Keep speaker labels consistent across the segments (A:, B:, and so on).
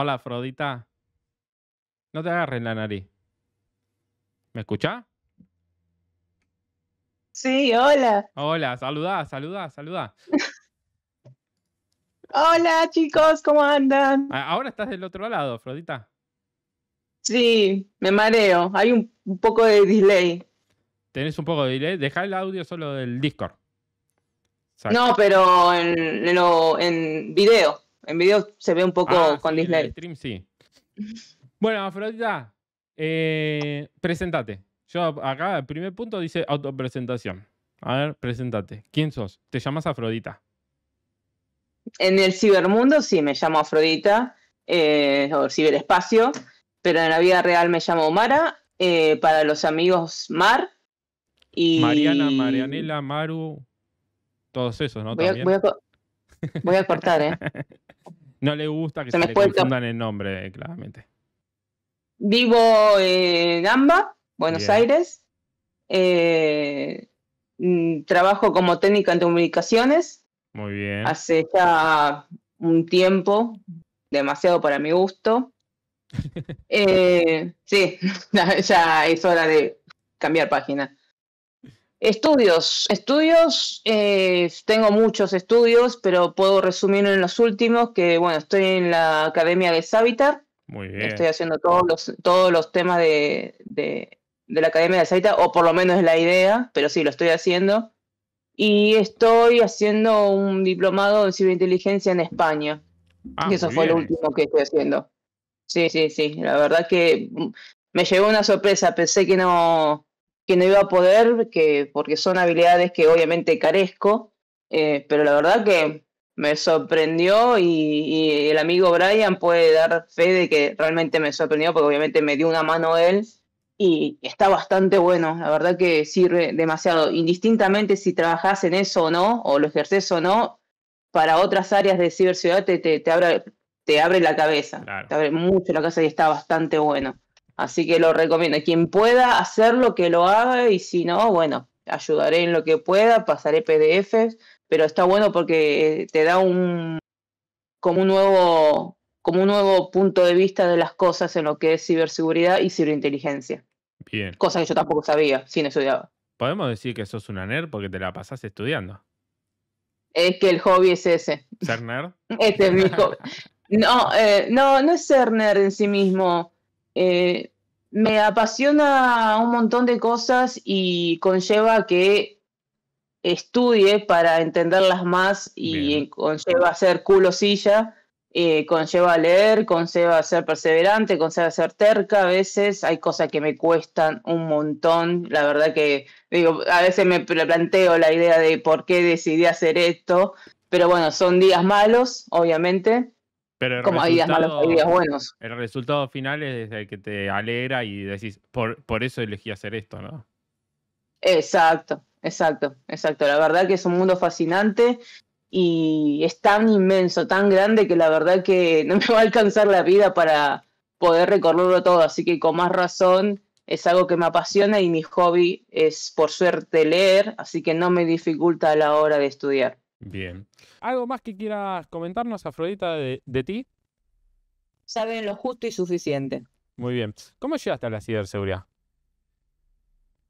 A: Hola, Afrodita. No te agarres la nariz. ¿Me escuchás? Sí, hola. Hola, saludá, saludá, saluda.
B: hola, chicos, ¿cómo andan?
A: Ah, ahora estás del otro lado, Afrodita.
B: Sí, me mareo. Hay un, poco de delay.
A: ¿Tenés un poco de delay? Deja el audio solo del Discord. No,
B: pero en, en video. En video se ve un poco ah, con
A: Disney. En stream sí. Bueno, Afrodita, eh, presentate. Yo acá, el primer punto dice autopresentación. A ver, presentate. ¿Quién sos? ¿Te llamas Afrodita?
B: En el cibermundo sí me llamo Afrodita, eh, o ciberespacio, pero en la vida real me llamo Mara, eh, para los amigos Mar.
A: Mariana, Marianela, Maru, todos esos, ¿no?
B: Voy a cortar, ¿eh?
A: no le gusta que se, le confundan el nombre, eh, claramente.
B: Vivo en eh, Gamba, Buenos Aires. Eh, mm, trabajo como técnica en comunicaciones. Muy bien. Hace ya un tiempo, demasiado para mi gusto. sí, ya es hora de cambiar página. Estudios, estudios, eh, tengo muchos estudios, pero puedo resumir en los últimos, que bueno, estoy en la Academia de Savitar. Muy bien. Estoy haciendo todos los, todos los temas de, la Academia de Savitar, o por lo menos es la idea, pero sí, lo estoy haciendo. Y estoy haciendo un diplomado en ciberinteligencia en España. Ah, y eso fue lo último que estoy haciendo. Sí, sí, sí. La verdad que me llegó una sorpresa, pensé que no que no iba a poder, que, porque son habilidades que obviamente carezco, eh, pero la verdad que me sorprendió y, el amigo Brian puede dar fe de que realmente me sorprendió, porque obviamente me dio una mano él y está bastante bueno, la verdad que sirve demasiado, indistintamente si trabajas en eso o no, o lo ejerces o no, para otras áreas de ciberciudad te, te, abre, te abre la cabeza, te abre mucho la cabeza y está bastante bueno. Así que lo recomiendo. Quien pueda hacerlo, que lo haga y si no, bueno, ayudaré en lo que pueda, pasaré PDFs, pero está bueno porque eh, te da un como un nuevo como un nuevo punto de vista de las cosas en lo que es ciberseguridad y ciberinteligencia. Bien. Cosa que yo tampoco sabía, sin estudiaba.
A: Podemos decir que sos una nerd porque te la pasas estudiando.
B: Es que el hobby es ese.
A: ¿Ser nerd? Este es mi hobby.
B: No, eh, no, no es ser en sí mismo. Eh, me apasiona un montón de cosas y conlleva que estudie para entenderlas más y conlleva ser culosilla, eh, conlleva leer, conlleva ser perseverante, conlleva ser terca a veces, hay cosas que me cuestan un montón, la verdad que digo, a veces me planteo la idea de por qué decidí hacer esto, pero bueno, son días malos, obviamente,
A: pero buenos. El resultado final es el que te alegra y decís, por, por eso elegí hacer esto, ¿no?
B: Exacto, exacto, exacto. La verdad que es un mundo fascinante y es tan inmenso, tan grande que la verdad que no me va a alcanzar la vida para poder recorrerlo todo. Así que con más razón es algo que me apasiona y mi hobby es por suerte leer, así que no me dificulta a la hora de estudiar.
A: Bien. ¿Algo más que quieras comentarnos, Afrodita, de, ti? Saben lo justo y suficiente. Muy bien. ¿Cómo llegaste a la ciberseguridad?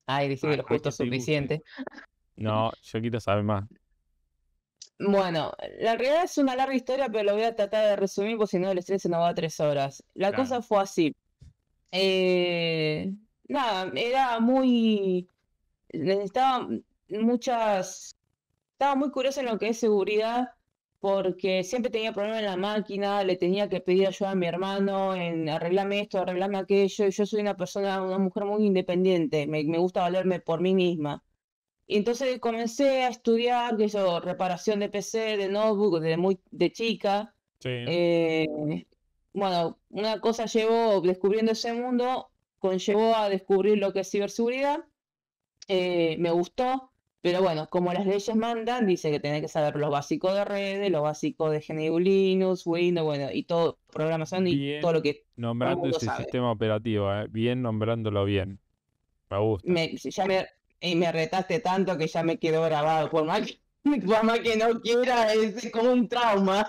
A: Ay, dije lo justo y suficiente. No, yo quiero saber más.
B: Bueno, la realidad es una larga historia, pero lo voy a tratar de resumir porque si no el estrés se nos va a tres horas. La cosa fue así. Eh, nada, era muy... Necesitaba muchas estaba muy curiosa en lo que es seguridad, porque siempre tenía problemas en la máquina, le tenía que pedir ayuda a mi hermano en arreglarme esto, arreglarme aquello, y yo soy una persona, una mujer muy independiente, me, me gusta valerme por mí misma. Y entonces comencé a estudiar, eso, reparación de PC, de notebook, de, muy, de chica. Eh, bueno, una cosa llevó, descubriendo ese mundo, conllevó a descubrir lo que es ciberseguridad. Eh, me gustó, pero bueno, como las leyes mandan, dice que tenés que saber lo básico de redes, lo básico de GNU Linux, Windows, bueno, y todo, programación y todo lo que. Nombrando ese sistema
A: operativo, ¿eh? bien nombrándolo bien. Me gusta.
B: ya me, y eh, me retaste tanto que ya me quedó grabado. Por más que, no quiera, es como un trauma.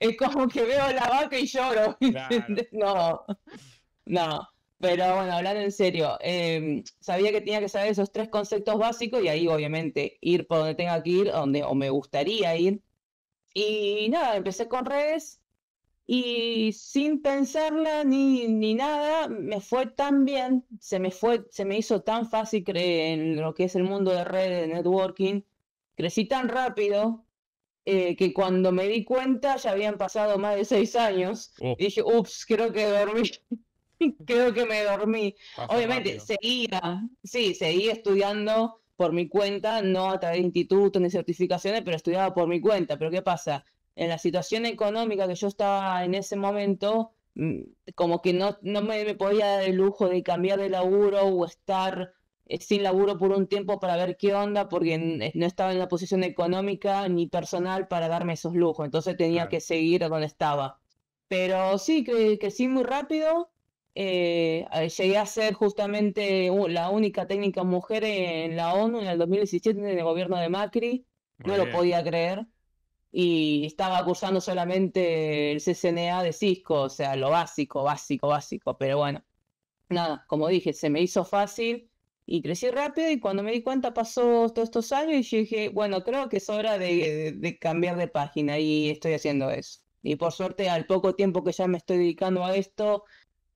B: Es como que veo la vaca y lloro. no, no. Pero bueno, hablar en serio, em, sabía que tenía que saber esos tres conceptos básicos y ahí obviamente ir por donde tenga que ir, donde o me gustaría ir. Y nada, empecé con redes y sin pensarla ni, ni nada, me fue tan bien, se me, fue, se me hizo tan fácil creer en lo que es el mundo de redes, de networking, crecí tan rápido eh, que cuando me di cuenta ya habían pasado más de seis años oh. dije, ups, creo que dormí. creo que me dormí. Obviamente, seguía, sí, seguía estudiando por mi cuenta, no a través de institutos ni certificaciones, pero estudiaba por mi cuenta. Pero ¿qué pasa? En la situación económica que yo estaba en ese momento, mm, como que no, me, me podía dar el lujo de cambiar de laburo o estar eh, sin laburo por un tiempo para ver qué onda, porque eh, no estaba en la posición económica ni personal para darme esos lujos, entonces tenía que seguir donde estaba. Pero sí, que sí muy rápido, eh, llegué a ser justamente la única técnica mujer en la ONU en el 2017 en el gobierno de Macri. no lo podía creer. Y estaba cursando solamente el CCNA de Cisco, o sea, lo básico, básico, básico. Pero bueno, nada, como dije, se me hizo fácil y crecí rápido y cuando me di cuenta pasó todos estos años y dije, bueno, creo que es hora de cambiar de página y estoy haciendo eso. Y por suerte, al poco tiempo que ya me estoy dedicando a esto,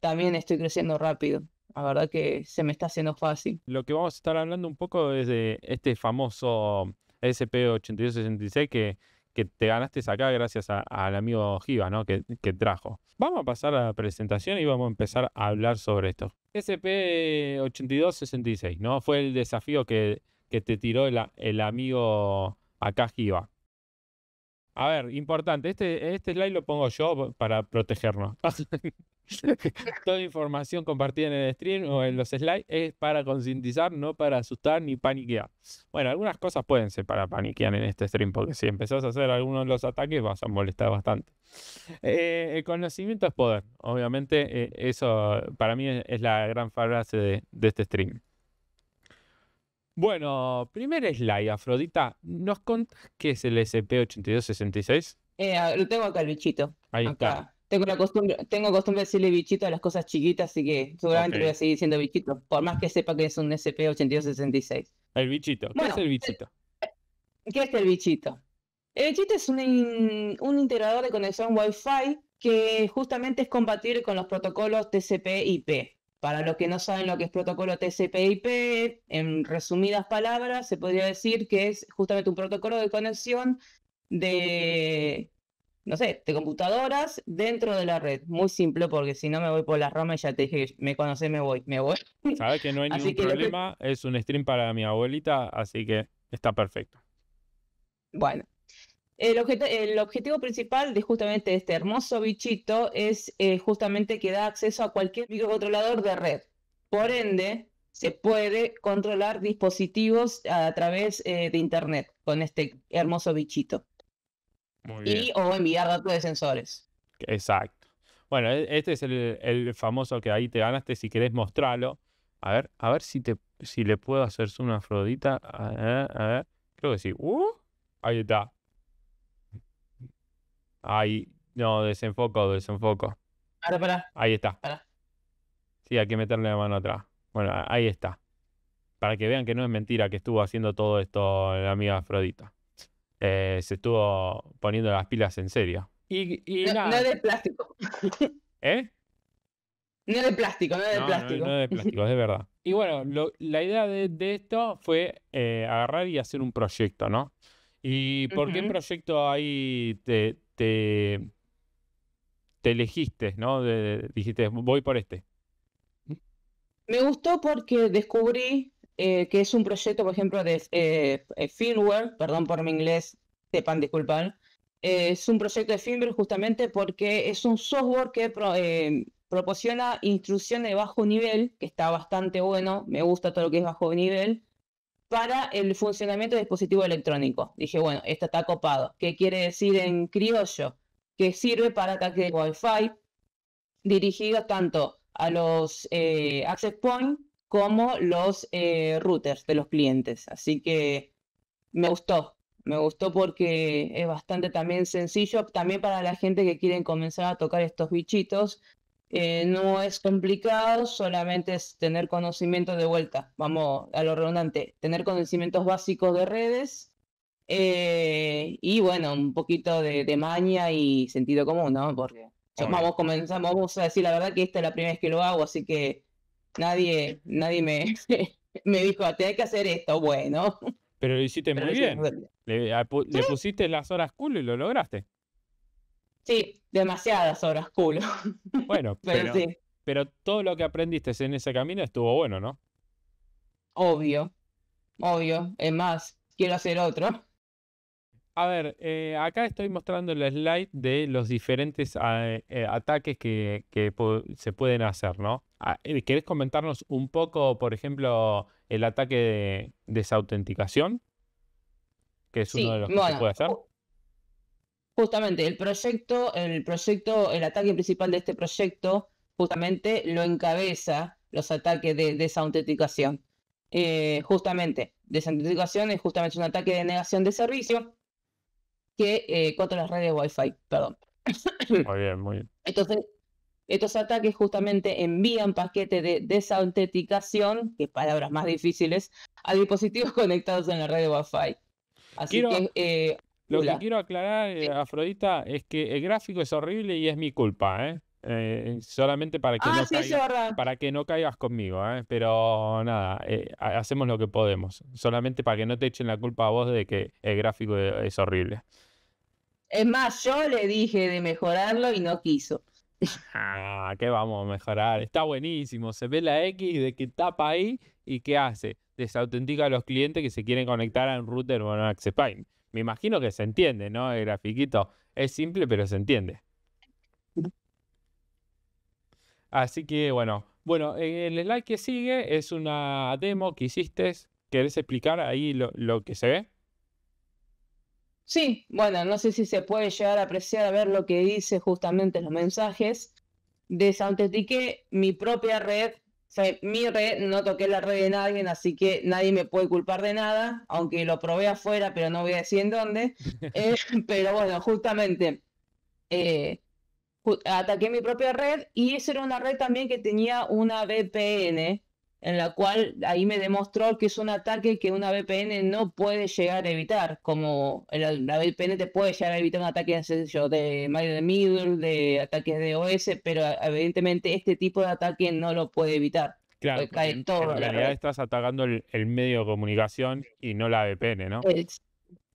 B: también estoy creciendo rápido. La verdad que se me está haciendo
A: fácil. Lo que vamos a estar hablando un poco es de este famoso SP8266 que, que te ganaste acá gracias al amigo Giva, ¿no? Que, que, trajo. Vamos a pasar a la presentación y vamos a empezar a hablar sobre esto. SP8266, ¿no? Fue el desafío que, que te tiró el, el amigo acá giba A ver, importante, este, este slide lo pongo yo para protegernos. Toda información compartida en el stream o en los slides es para concientizar, no para asustar ni paniquear. Bueno, algunas cosas pueden ser para paniquear en este stream, porque si empezás a hacer Algunos de los ataques vas a molestar bastante. Eh, el conocimiento es poder. Obviamente, eh, eso para mí es, la gran frase de, este stream. Bueno, primer slide, Afrodita. ¿Nos contás qué es el SP8266? Eh, lo tengo acá, bichito Ahí está. Tengo la costumbre,
B: tengo costumbre de decirle bichito a las cosas chiquitas, así que seguramente voy a seguir diciendo bichito, por más que sepa que es un SP8266. El bichito. ¿Qué es el eh, bichito? ¿Qué es el bichito? El bichito es un, integrador de conexión Wi-Fi que justamente es compatible con los protocolos TCP/IP. y Para los que no saben lo que es protocolo TCP/IP, en resumidas palabras, se podría decir que es justamente un protocolo de conexión de no sé, de computadoras dentro de la red. Muy simple, porque si no me voy por la Roma ya te dije me conocé, me voy, me voy.
A: Sabes que no hay ningún problema, es un stream para mi abuelita, así que está perfecto.
B: Bueno. El, el objetivo principal de justamente este hermoso bichito es eh, justamente que da acceso a cualquier microcontrolador de red. Por ende, se puede controlar dispositivos a, través eh, de Internet con este hermoso bichito. Y o enviar datos de sensores.
A: Exacto. Bueno, e-, este es el, famoso que ahí te ganaste. Si querés mostrarlo. A ver, a ver si te si le puedo hacer una afrodita. A ver, Creo que sí. Uh, ahí está. Ahí. No, desenfoco, desenfoco. Para, para. Ahí está. Sí, hay que meterle la mano atrás. Bueno, ahí está. Para que vean que no es mentira que estuvo haciendo todo esto la amiga Afrodita. Eh, se estuvo poniendo las pilas en serio. Y, no, nada. de plástico. ¿Eh? No de plástico, no de plástico. No, de plástico, es de verdad. Y bueno, la idea de, esto fue eh, agarrar y hacer un proyecto, ¿no? ¿Y por qué proyecto ahí te, te, elegiste, ¿no? dijiste, voy por este.
B: Me gustó porque descubrí eh, que es un proyecto, por ejemplo, de eh, eh, firmware, perdón por mi inglés, sepan disculpar, es un proyecto de firmware justamente porque es un software que proporciona instrucciones de bajo nivel, que está bastante bueno, me gusta todo lo que es bajo nivel, para el funcionamiento de dispositivo electrónico. Dije, bueno, esto está copado. ¿Qué quiere decir en criollo? Que sirve para ataques de Wi-Fi dirigidos tanto a los access point como los eh, routers de los clientes. Así que me gustó, me gustó porque es bastante también sencillo, también para la gente que quieren comenzar a tocar estos bichitos. Eh, no es complicado, solamente es tener conocimiento de vuelta, vamos a lo redundante, tener conocimientos básicos de redes eh, y bueno, un poquito de, maña y sentido común, ¿no? Porque vamos, comenzamos, vamos a decir la verdad que esta es la primera vez que lo hago, así que Nadie, nadie me, me dijo, hay que hacer esto, bueno.
A: Pero lo hiciste muy bien. Le, pusiste las horas culo y lo lograste.
B: Sí, demasiadas horas culo.
A: Bueno, pero todo lo que aprendiste en ese camino estuvo bueno, ¿no?
B: Obvio, obvio. Es más, quiero hacer otro.
A: A ver, eh, acá estoy mostrando el slide de los diferentes eh, ataques que, se pueden hacer, ¿no? Ah, eh, ¿Querés comentarnos un poco, por ejemplo, el ataque de desautenticación? Que es uno de los que se puede hacer.
B: Justamente, el proyecto, el proyecto, el ataque principal de este proyecto, justamente lo encabeza los ataques de desautenticación. justamente, desautenticación es justamente un ataque de negación de servicio que eh, contra las redes Wi-Fi. Perdón. Muy bien, muy bien. Entonces, estos ataques justamente envían paquetes de desautenticación, que palabras más difíciles, a dispositivos conectados en la red de Wi-Fi. Así que. Eh, lo que
A: quiero aclarar, eh, Afrodita, es que el gráfico es horrible y es mi culpa, ¿eh? solamente ah, para que, no caigas, para que conmigo, ¿eh? pero nada, hacemos lo que podemos, solamente para que no te echen la culpa a vos de que el gráfico es horrible.
B: Es más, yo le dije de mejorarlo y no quiso.
A: Ah, ¿qué vamos a mejorar? Está buenísimo. Se ve la X de que tapa ahí y ¿qué hace? Desautentica a los clientes que se quieren conectar a un router o a un Me imagino que se entiende, ¿no? El grafiquito es simple, pero se entiende. Así que bueno, bueno, el slide que sigue es una demo que hiciste. ¿Querés explicar ahí lo que se ve?
B: Sí, bueno, no sé si se puede llegar a apreciar a ver lo que dice justamente los mensajes. Desautentiqué mi propia red, o sea, mi red, no toqué la red de nadie, así que nadie me puede culpar de nada, aunque lo probé afuera, pero no voy a decir en dónde. Eh, pero bueno, justamente eh, ataqué mi propia red y esa era una red también que tenía una VPN, en la cual ahí me demostró que es un ataque que una VPN no puede llegar a evitar, como la, VPN te puede llegar a evitar un ataque de de de middle, de ataques de OS, pero evidentemente este tipo de ataque no lo puede evitar.
A: Claro, en, realidad estás atacando el, medio de comunicación y no la VPN, ¿no?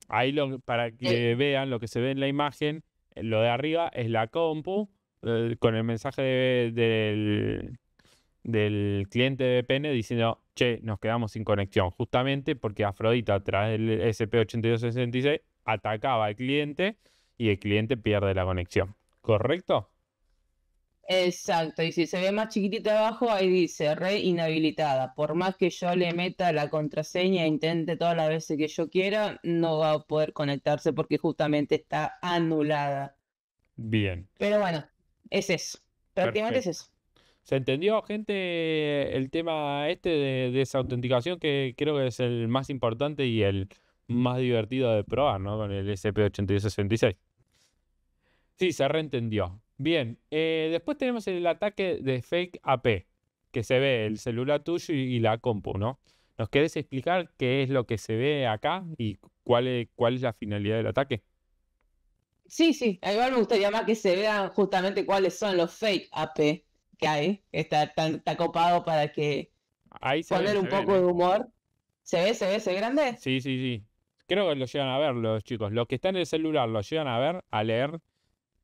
A: ahí lo, para que eh. vean lo que se ve en la imagen, eh, lo de arriba es la compu eh, con el mensaje del del cliente de VPN diciendo, che, nos quedamos sin conexión, justamente porque Afrodita a el SP8266 atacaba al cliente y el cliente pierde la conexión, ¿correcto?
B: Exacto, y si se ve más chiquitito abajo, ahí dice re inhabilitada. Por más que yo le meta la contraseña e intente todas las veces que yo quiera, no va a poder conectarse porque justamente está anulada. Bien. Pero bueno, es eso. Prácticamente es eso.
A: ¿Se entendió, gente, el tema este de esa autenticación que creo que es el más importante y el más divertido de probar, ¿no? Con el SP8266. Sí, se reentendió. Bien, eh, después tenemos el ataque de fake AP, que se ve el celular tuyo y, la compu, ¿no? ¿Nos querés explicar qué es lo que se ve acá y cuál es, cuál es la finalidad del ataque?
B: Sí, sí, igual me gustaría más que se vean justamente cuáles son los fake AP está tan, copado para que
A: se poner un poco de humor. ¿Se ve, se ve, se ve grande? Sí, sí, sí. Creo que lo llegan a ver los chicos. Los que están en el celular lo llegan a ver, a leer.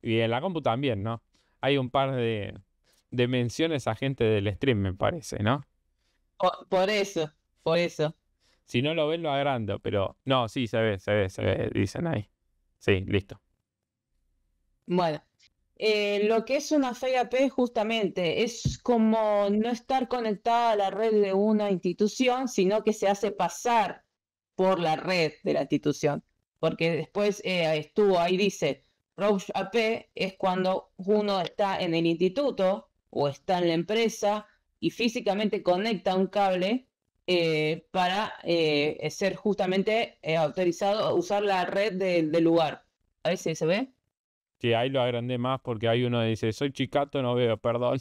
A: Y en la compu también, ¿no? Hay un par de, de menciones a gente del stream, me parece, ¿no? por eso, por eso. Si no lo ven, lo agrando, pero no, sí, se ve, se ve, se ve, dicen ahí. Sí, listo.
B: Bueno, eh, lo que es una FIAP justamente es como no estar conectada a la red de una institución, sino que se hace pasar por la red de la institución. Porque después eh, estuvo ahí, dice, Roche AP es cuando uno está en el instituto o está en la empresa y físicamente conecta un cable eh, para ser justamente autorizado a usar la red del lugar. A ver si se ve
A: que ahí lo agrandé más porque hay uno que dice, soy chicato, no veo, perdón.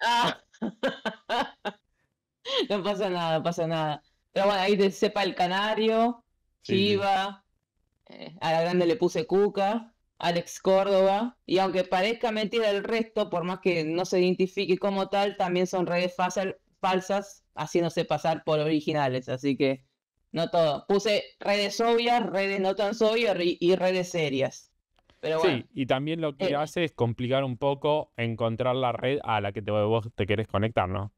A: Ah.
B: no pasa nada, no pasa nada. Pero bueno, ahí sepa el canario,
A: Chiva,
B: eh, a la grande le puse Cuca, Alex Córdoba, y aunque parezca mentira el resto, por más que no se identifique como tal, también son redes falsas, falsas haciéndose pasar
A: por originales,
B: así que no todo. Puse redes obvias, redes no tan obvias y redes serias.
A: Sí, y también lo que eh, hace es complicar un poco encontrar la red a la que te, vos te querés conectar, ¿no?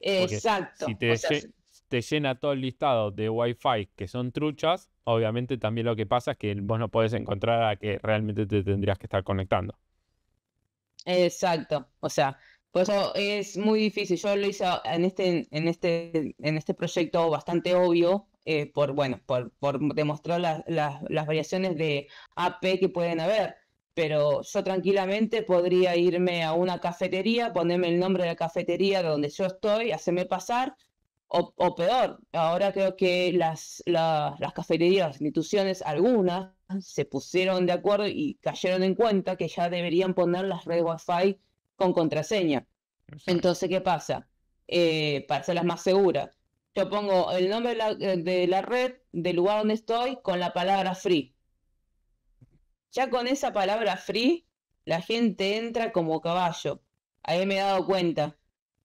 B: Exacto. Si te,
A: llena todo el listado de Wi-Fi que son truchas, obviamente también lo que pasa es que vos no podés encontrar a que realmente te tendrías que estar conectando.
B: Exacto. O sea, por eso es muy difícil. Yo lo hice en este, en este, en este proyecto bastante obvio, eh, por, bueno, por, por demostrar las variaciones de AP que pueden haber. Pero yo tranquilamente podría irme a una cafetería, ponerme el nombre de la cafetería donde yo estoy, hacerme pasar, o, peor, ahora creo que las, cafeterías, las instituciones, algunas, se pusieron de acuerdo y cayeron en cuenta que ya deberían poner las redes Wi-Fi con contraseña. Entonces, ¿qué pasa? Eh, para hacerlas más seguras yo pongo el nombre de la, red, del lugar donde estoy, con la palabra free. Ya con esa palabra free, la gente entra como caballo. Ahí me he dado cuenta.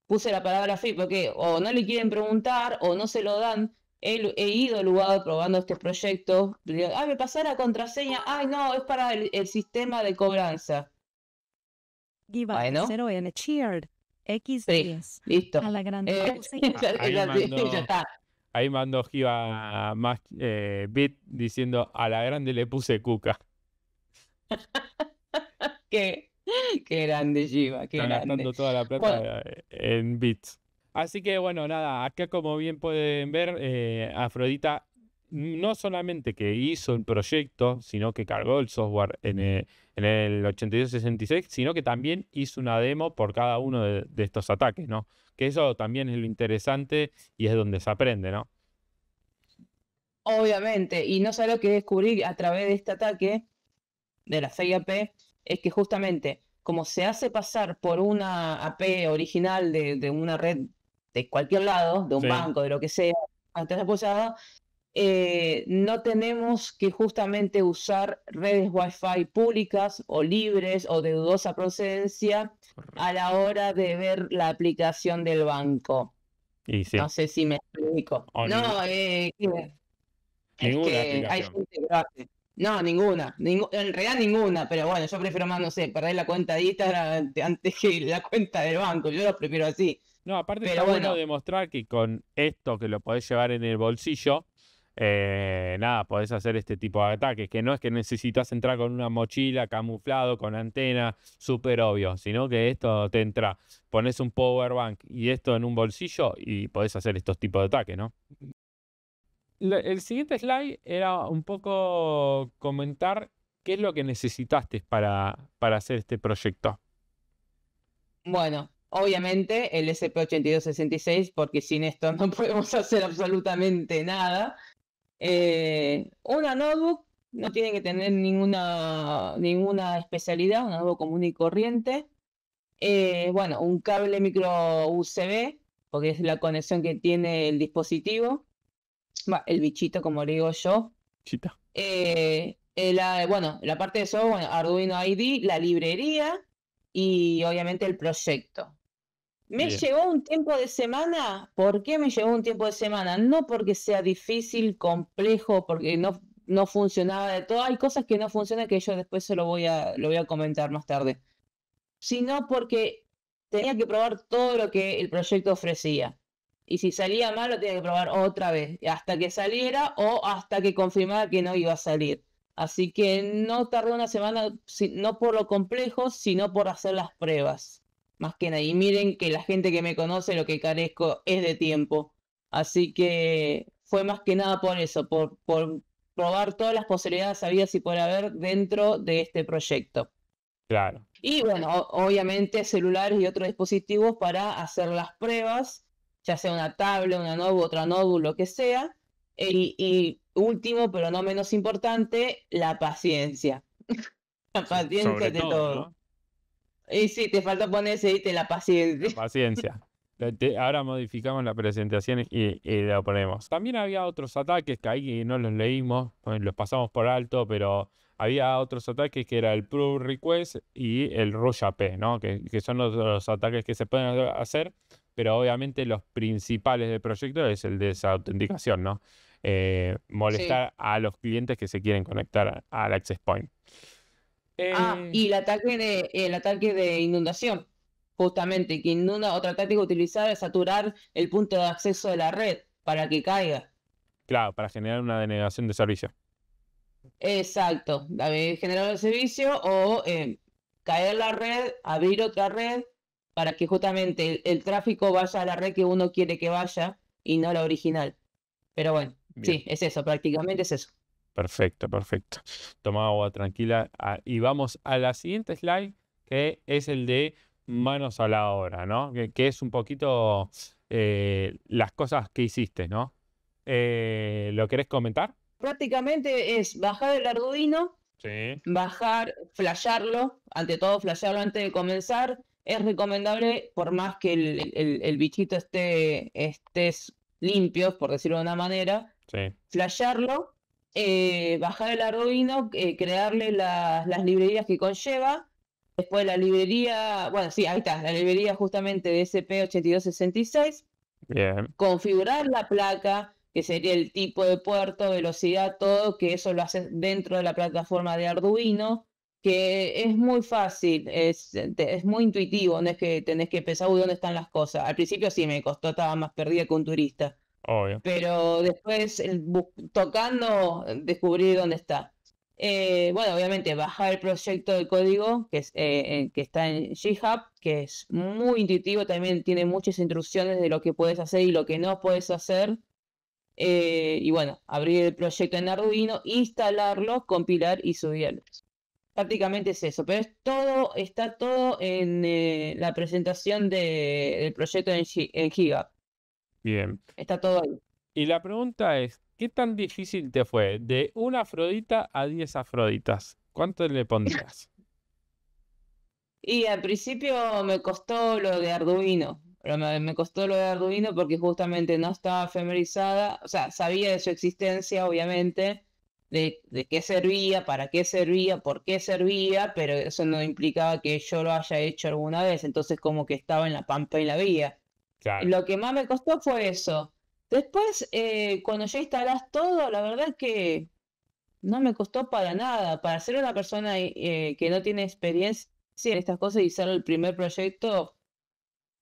B: Puse la palabra free porque o no le quieren preguntar o no se lo dan. He, ido al lugar probando este proyecto. Ah, me pasó la contraseña. Ay, no, es para el, sistema de cobranza. Give bueno. X10. Listo. A la grande. Eh, ahí,
A: mando, ahí Giva más eh, bit diciendo a la grande le puse cuca. qué, grande, Giva. Qué Están gastando toda la plata eh, en bits. Así que bueno, nada, acá como bien pueden ver, eh, Afrodita no solamente que hizo el proyecto, sino que cargó el software en el, eh, en el 8266, sino que también hizo una demo por cada uno de, estos ataques, ¿no? Que eso también es lo interesante y es donde se aprende, ¿no?
B: Obviamente, y no sé lo que descubrí a través de este ataque de la CIAP, es que justamente como se hace pasar por una AP original de, de una red de cualquier lado, de un banco, de lo que sea, antes apoyada, eh, no tenemos que justamente usar redes wifi públicas o libres o de dudosa procedencia a la hora de ver la aplicación del banco. No sé si me explico. Oh, no, eh, es que hay gente que No, ninguna. en realidad ninguna, pero bueno, yo prefiero más, no sé, perder la cuenta de Instagram antes que la cuenta del banco. Yo lo prefiero así. No, aparte está bueno
A: demostrar que con esto que lo podés llevar en el bolsillo, eh, nada, podés hacer este tipo de ataques, que no es que necesitas entrar con una mochila, camuflado, con antena, súper obvio, sino que esto te entra, pones un power bank y esto en un bolsillo y podés hacer estos tipos de ataques, ¿no? El siguiente slide era un poco comentar qué es lo que necesitaste para, para hacer este proyecto.
B: Bueno, obviamente el SP8266, porque sin esto no podemos hacer absolutamente nada. Eh, una notebook no tiene que tener ninguna, ninguna especialidad, una notebook común y corriente. Eh, bueno, un cable micro USB, porque es la conexión que tiene el dispositivo. el bichito, como le digo yo. la, eh, ah, bueno, la parte de software, Arduino ID, la librería y obviamente el proyecto. Me llevó un tiempo de semana. ¿Por qué me llevó un tiempo de semana? No porque sea difícil, complejo, porque no, no funcionaba de todo. Hay cosas que no funcionan que yo después se lo voy a, lo voy a comentar más tarde. Sino porque tenía que probar todo lo que el proyecto ofrecía. Y si salía mal, lo tenía que probar otra vez, hasta que saliera o hasta que confirmara que no iba a salir. Así que no tardé una semana, no por lo complejo, sino por hacer las pruebas más que nada. Y miren que la gente que me conoce lo que carezco es de tiempo. Así que fue más que nada por eso, por, por probar todas las posibilidades habidas y por haber dentro de este proyecto. Claro. Y bueno, obviamente celulares y otros dispositivos para hacer las pruebas, ya sea una tablet, una nodu, otra nodu, lo que sea. y último, pero no menos importante, la paciencia. la paciencia de todo. Y sí, te poner ponerse ítem, la
A: paciencia. La paciencia. Ahora modificamos la presentación y, la ponemos. También había otros ataques que ahí no los leímos, pues, los pasamos por alto, pero había otros ataques que era el Prove Request y el Rush AP, ¿no? que, que son los, ataques que se pueden hacer, pero obviamente los principales del proyecto es el de desautenticación, ¿no? Eh, molestar a los clientes que se quieren conectar al Access Point.
B: Ah, em, y el ataque, de, el ataque de inundación, justamente, que inunda otra táctica utilizada es saturar el punto de acceso de la red para que caiga.
A: Claro, para generar una denegación de servicio.
B: Exacto, generar el servicio o em, caer la red, abrir otra red para que justamente el, tráfico vaya a la red que uno quiere que vaya y no a la original. Pero bueno, sí, es eso, prácticamente es eso.
A: Perfecto, perfecto. Toma agua tranquila. Ah, y vamos a la siguiente slide, que es el de manos a la obra, ¿no? Que, es un poquito eh, las cosas que hiciste, ¿no? Eh, ¿Lo querés comentar?
B: Prácticamente es bajar el Arduino, bajar, flashearlo, ante todo flashearlo antes de comenzar. Es recomendable, por más que el, bichito esté, limpio, por decirlo de una manera, flashearlo eh, bajar el Arduino, eh, crearle las librerías que conlleva. Después la librería, bueno, sí, ahí está, la librería justamente de SP8266. Configurar la placa, que sería el tipo de puerto, velocidad, todo, que eso lo haces dentro de la plataforma de Arduino, que es muy fácil, es, muy intuitivo, no es que tenés que pensar, dónde están las cosas. Al principio sí me costó, estaba más perdida que un turista. Pero después, tocando, descubrir dónde está. Eh, bueno, obviamente bajar el proyecto de código que, eh, eh, está en GitHub, que es muy intuitivo, también tiene muchas instrucciones de lo que puedes hacer y lo que no puedes hacer. y bueno, abrir el proyecto en Arduino, instalarlo, compilar y subirlo. Prácticamente es eso, pero todo, está todo en la presentación del proyecto en, en GitHub.
A: Bien. Está todo ahí. Y la pregunta es, ¿qué tan difícil te fue? De una Afrodita a 10 Afroditas. ¿Cuánto le pondrías?
B: y al principio me costó lo de Arduino. me, costó lo de Arduino porque justamente no estaba efemerizada O sea, sabía de su existencia, obviamente, de, de qué servía, para qué servía, por qué servía, pero eso no implicaba que yo lo haya hecho alguna vez. Entonces, como que estaba en la pampa y la vía. Lo que más me costó fue eso. Después, eh, cuando ya instalás todo, la verdad que no me costó para nada. Para ser una persona eh, que no tiene experiencia en estas cosas y ser el primer proyecto,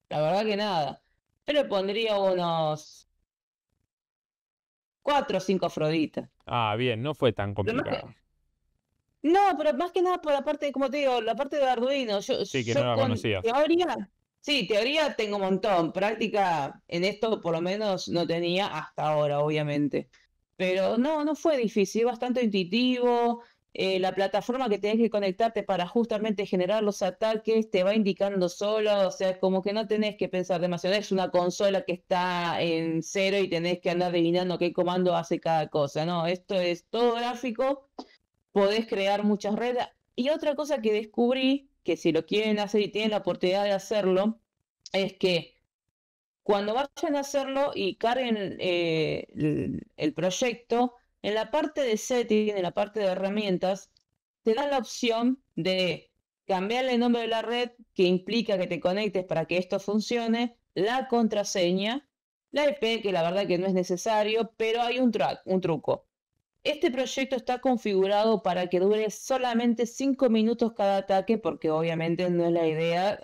B: la verdad que nada. Pero pondría unos cuatro o cinco afroditas.
A: Ah, bien, no fue tan complicado.
B: No, pero más que nada por la parte, como te digo, la parte de Arduino. Yo, sí, que no la conocía Sí, teoría tengo un montón, práctica en esto por lo menos no tenía hasta ahora, obviamente. Pero no, no fue difícil, bastante intuitivo. Eh, la plataforma que tenés que conectarte para justamente generar los ataques te va indicando solo, o sea, como que no tenés que pensar demasiado. Es una consola que está en cero y tenés que andar adivinando qué comando hace cada cosa, ¿no? Esto es todo gráfico, podés crear muchas redes. Y otra cosa que descubrí que si lo quieren hacer y tienen la oportunidad de hacerlo, es que cuando vayan a hacerlo y carguen eh, el, proyecto, en la parte de Settings, en la parte de herramientas, te dan la opción de cambiarle el nombre de la red, que implica que te conectes para que esto funcione, la contraseña, la IP, que la verdad que no es necesario, pero hay un, un truco. Este proyecto está configurado para que dure solamente 5 minutos cada ataque, porque obviamente no es la idea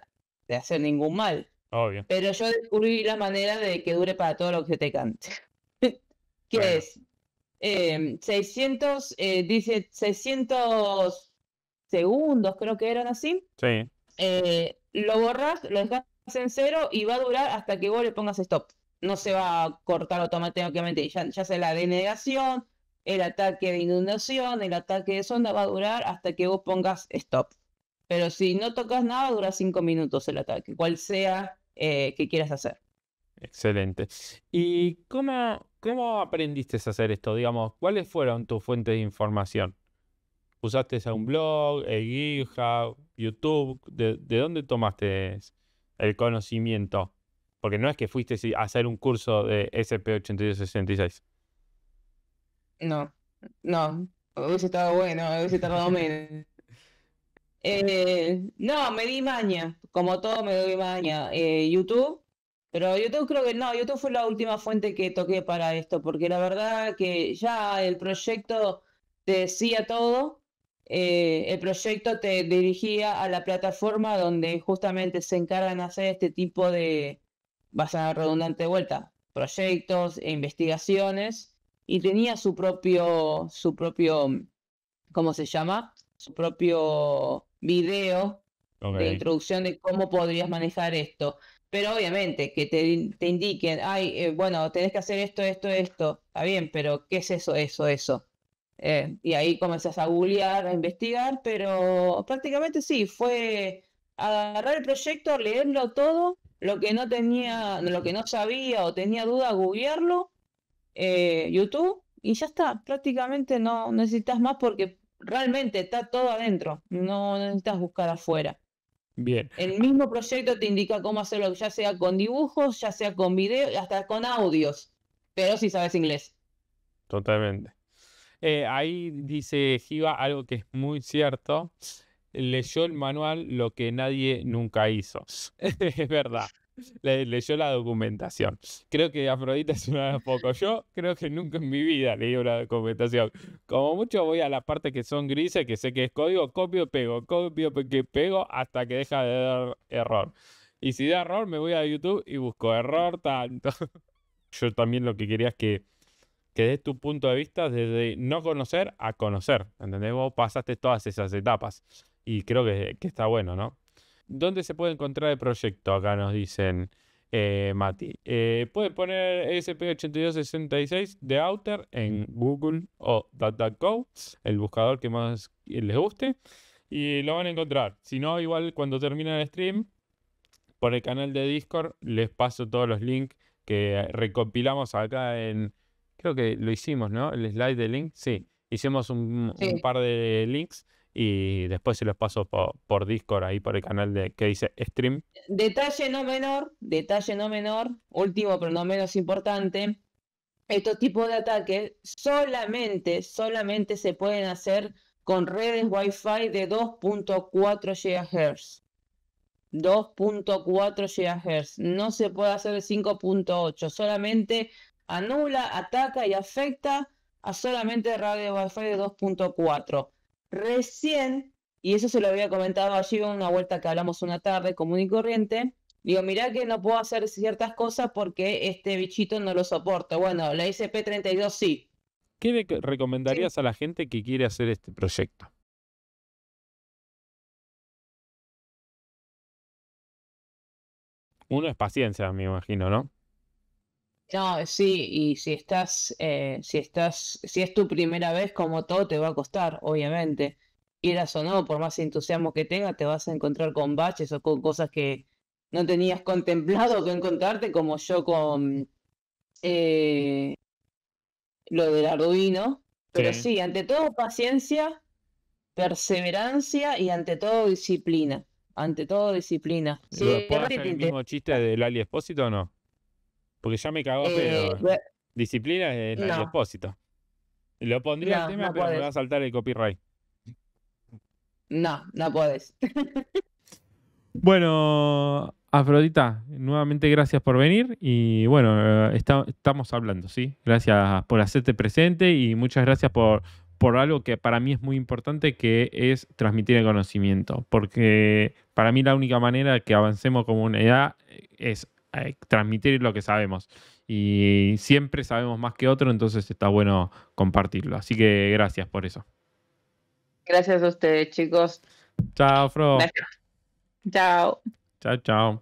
B: de hacer ningún mal. Obvio. Pero yo descubrí la manera de que dure para todo lo que te cante. ¿Qué es 600, em, eh, dice 600 segundos, creo que eran así. Sí. Eh, lo borras, lo dejas en cero y va a durar hasta que vos le pongas stop. No se va a cortar automáticamente. Ya, ya sea la denegación, el ataque de inundación, el ataque de sonda va a durar hasta que vos pongas stop. Pero si no tocas nada, dura cinco minutos el ataque, cual sea eh, que quieras hacer.
A: Excelente. ¿Y cómo, cómo aprendiste a hacer esto? Digamos, ¿cuáles fueron tus fuentes de información? ¿Usaste un blog, el GitHub, YouTube? ¿De, dónde tomaste el conocimiento? Porque no es que fuiste a hacer un curso de SP8266.
B: No, no, hubiese estado bueno, hubiese tardado menos. Eh, no, me di maña, como todo me doy maña. Eh, YouTube, pero YouTube creo que no, YouTube fue la última fuente que toqué para esto, porque la verdad que ya el proyecto te decía todo, eh, el proyecto te dirigía a la plataforma donde justamente se encargan de hacer este tipo de, vas a redundante vuelta, proyectos e investigaciones y tenía su propio, su propio, mm, ¿cómo se llama? Su propio video de introducción de cómo podrías manejar esto. Pero obviamente que te, te indiquen, ay, eh, bueno, tenés que hacer esto, esto, esto, está bien, pero ¿qué es eso, eso, eso? Eh, y ahí comenzás a googlear, a investigar, pero prácticamente sí, fue agarrar el proyecto, leerlo todo, lo que no tenía, lo que no sabía o tenía duda, googlearlo eh, YouTube y ya está, prácticamente no necesitas más porque realmente está todo adentro, no necesitas buscar afuera. Bien. El mismo proyecto te indica cómo hacerlo, ya sea con dibujos, ya sea con videos, hasta con audios, pero si sabes inglés.
A: Totalmente. Eh, ahí dice Giva algo que es muy cierto. Leyó el manual lo que nadie nunca hizo. es verdad leyó la documentación. Creo que Afrodita es una de las pocos. Yo creo que nunca en mi vida leí una documentación. Como mucho voy a las partes que son grises, que sé que es código, copio, pego, copio, y pego, hasta que deja de dar error. Y si da error, me voy a YouTube y busco error tanto. Yo también lo que quería es que, que des tu punto de vista desde no conocer a conocer. ¿Entendés? Vos pasaste todas esas etapas. Y creo que está bueno, ¿no? ¿Dónde se puede encontrar el proyecto? Acá nos dicen eh, Mati. Eh, poner SP8266 de Outer en Google o DataCo, el buscador que más les guste, y lo van a encontrar. Si no, igual cuando termina el stream, por el canal de Discord les paso todos los links que recopilamos acá en. Creo que lo hicimos, ¿no? El slide de link. Sí, hicimos un par de links y después se los paso por, Discord ahí por el canal de que dice stream.
B: Detalle no menor, detalle no menor, último pero no menos importante, estos tipos de ataques solamente, solamente se pueden hacer con redes Wi-Fi de 2.4 GHz. 2.4 GHz, no se puede hacer de 5.8, solamente anula, ataca y afecta a solamente radio Wi-Fi de 2.4 recién, y eso se lo había comentado allí en una vuelta que hablamos una tarde común y corriente, digo, mirá que no puedo hacer ciertas cosas porque este bichito no lo soporta. Bueno, la y 32 sí.
A: ¿Qué recomendarías a la gente que quiere hacer este proyecto? Uno es paciencia, me imagino, ¿no?
B: No, sí, y si estás, eh, si estás, si es tu primera vez, como todo, te va a costar, obviamente. Quieras o no, por más entusiasmo que tengas, te vas a encontrar con baches o con cosas que no tenías contemplado que encontrarte, como yo con eh, lo del Arduino. Pero sí. ante todo paciencia, perseverancia y ante todo disciplina. Ante todo disciplina. el mismo
A: chiste del Ali o no? Porque ya me cagó, eh, pero. Disciplina es el Lo pondría no, tema, pero me va a saltar el copyright.
B: No, no puedes.
A: bueno, Afrodita, nuevamente gracias por venir y bueno, eh, estamos hablando, ¿sí? Gracias por hacerte presente y muchas gracias por, por algo que para mí es muy importante, que es transmitir el conocimiento, porque para mí la única manera que avancemos como una edad es eh, transmitir lo que sabemos. Y siempre sabemos más que otro, entonces está bueno compartirlo. Así que gracias por eso.
B: Gracias a ustedes, chicos.
A: Chao, Fro. Chao. Chao, chao.